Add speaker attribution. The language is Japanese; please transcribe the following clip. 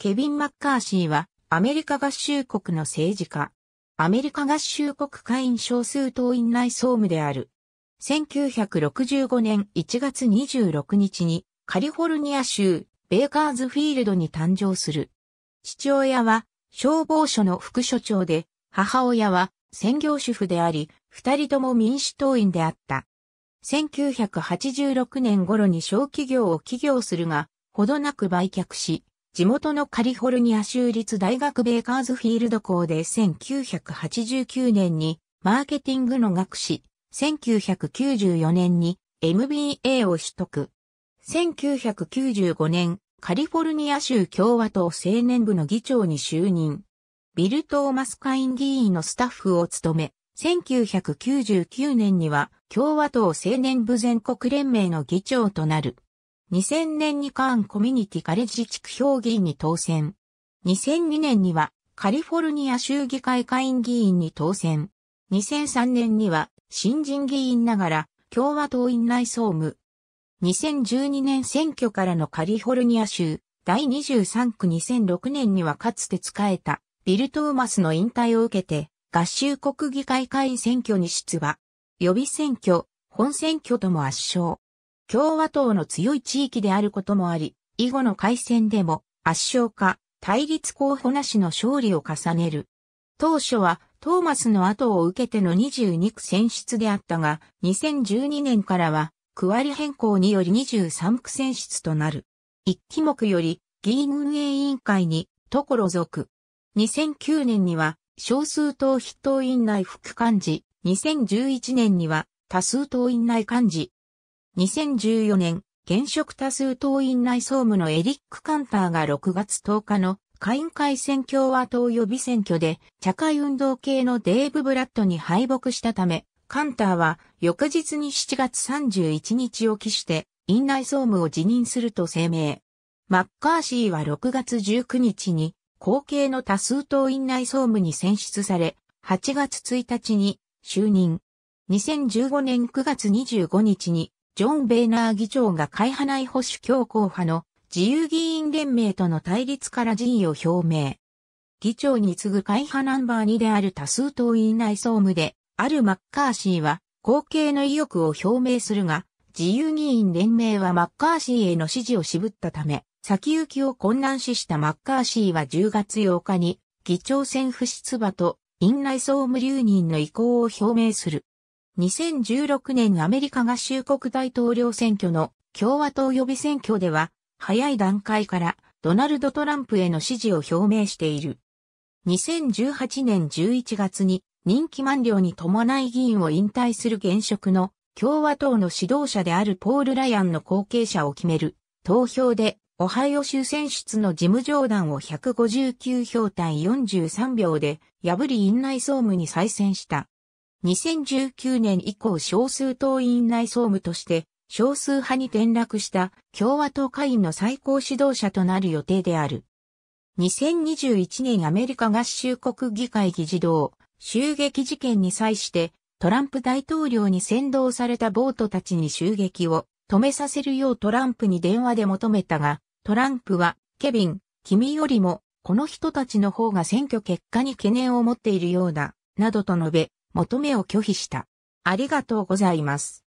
Speaker 1: ケビン・マッカーシーはアメリカ合衆国の政治家。アメリカ合衆国会員少数党院内総務である。1965年1月26日にカリフォルニア州ベーカーズフィールドに誕生する。父親は消防署の副署長で、母親は専業主婦であり、二人とも民主党員であった。1986年頃に小企業を起業するが、ほどなく売却し、地元のカリフォルニア州立大学ベーカーズフィールド校で1989年にマーケティングの学士、1994年に MBA を取得。1995年、カリフォルニア州共和党青年部の議長に就任。ビル・トーマス会ン議員のスタッフを務め、1999年には共和党青年部全国連盟の議長となる。2000年にカーンコミュニティカレッジ地区評議員に当選。2002年にはカリフォルニア州議会会員議員に当選。2003年には新人議員ながら共和党院内総務。2012年選挙からのカリフォルニア州第23区2006年にはかつて仕えたビル・トーマスの引退を受けて合衆国議会会員選挙に出馬。予備選挙、本選挙とも圧勝。共和党の強い地域であることもあり、以後の改選でも圧勝か対立候補なしの勝利を重ねる。当初はトーマスの後を受けての22区選出であったが、2012年からは区割り変更により23区選出となる。一期目より議員運営委員会にところ属。2009年には少数党筆頭院内副幹事、2011年には多数党院内幹事、2014年、現職多数党院内総務のエリック・カンターが6月10日の下院会選共和党予備選挙で、茶会運動系のデーブ・ブラッドに敗北したため、カンターは翌日に7月31日を期して、院内総務を辞任すると声明。マッカーシーは6月19日に、後継の多数党院内総務に選出され、8月1日に就任。2015年9月25日にジョン・ベイナー議長が会派内保守強硬派の自由議員連盟との対立から辞意を表明。議長に次ぐ会派ナンバー2である多数党員内総務で、あるマッカーシーは、後継の意欲を表明するが、自由議員連盟はマッカーシーへの支持を渋ったため、先行きを混乱視したマッカーシーは10月8日に、議長選不出馬と院内総務留任の意向を表明する。2016年アメリカ合衆国大統領選挙の共和党予備選挙では、早い段階からドナルド・トランプへの支持を表明している。2018年11月に任期満了に伴い議員を引退する現職の共和党の指導者であるポール・ライアンの後継者を決める投票でオハイオ州選出の事務冗談を159票対43票で破り院内総務に再選した。2019年以降少数党員内総務として少数派に転落した共和党会員の最高指導者となる予定である。2021年アメリカ合衆国議会議事堂襲撃事件に際してトランプ大統領に先導されたボートたちに襲撃を止めさせるようトランプに電話で求めたが、トランプは、ケビン、君よりも、この人たちの方が選挙結果に懸念を持っているようだ、などと述べ、求めを拒否した。ありがとうございます。